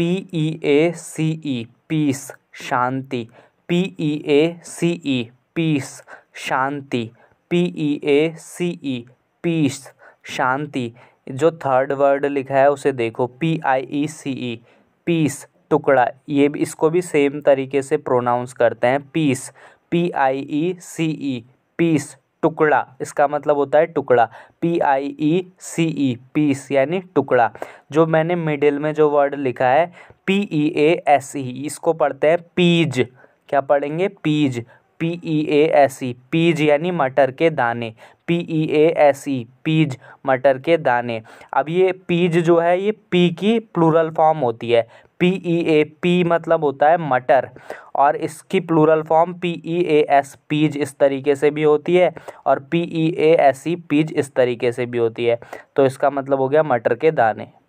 P E A C E peace शांति P E A C E peace शांति P E A C E peace शांति जो third word लिखा है उसे देखो P I E C E piece टुकड़ा ये भी इसको भी सेम तरीके से प्रोनाउंस करते हैं piece P I E C E piece टुकड़ा इसका मतलब होता है टुकड़ा P I E C E piece यानी टुकड़ा जो मैंने मिडिल में जो वर्ड लिखा है पी ई ए एस ई इसको पढ़ते हैं पीज क्या पढ़ेंगे peas P E A S E peas यानी मटर के दाने P E A S E peas मटर के दाने अब ये पीज जो है ये पी की प्लूरल फॉर्म होती है पी ई ए पी मतलब होता है मटर और इसकी plural form P E A S peas इस तरीके से भी होती है और P E A S E peas इस तरीके से भी होती है तो इसका मतलब हो गया मटर के दाने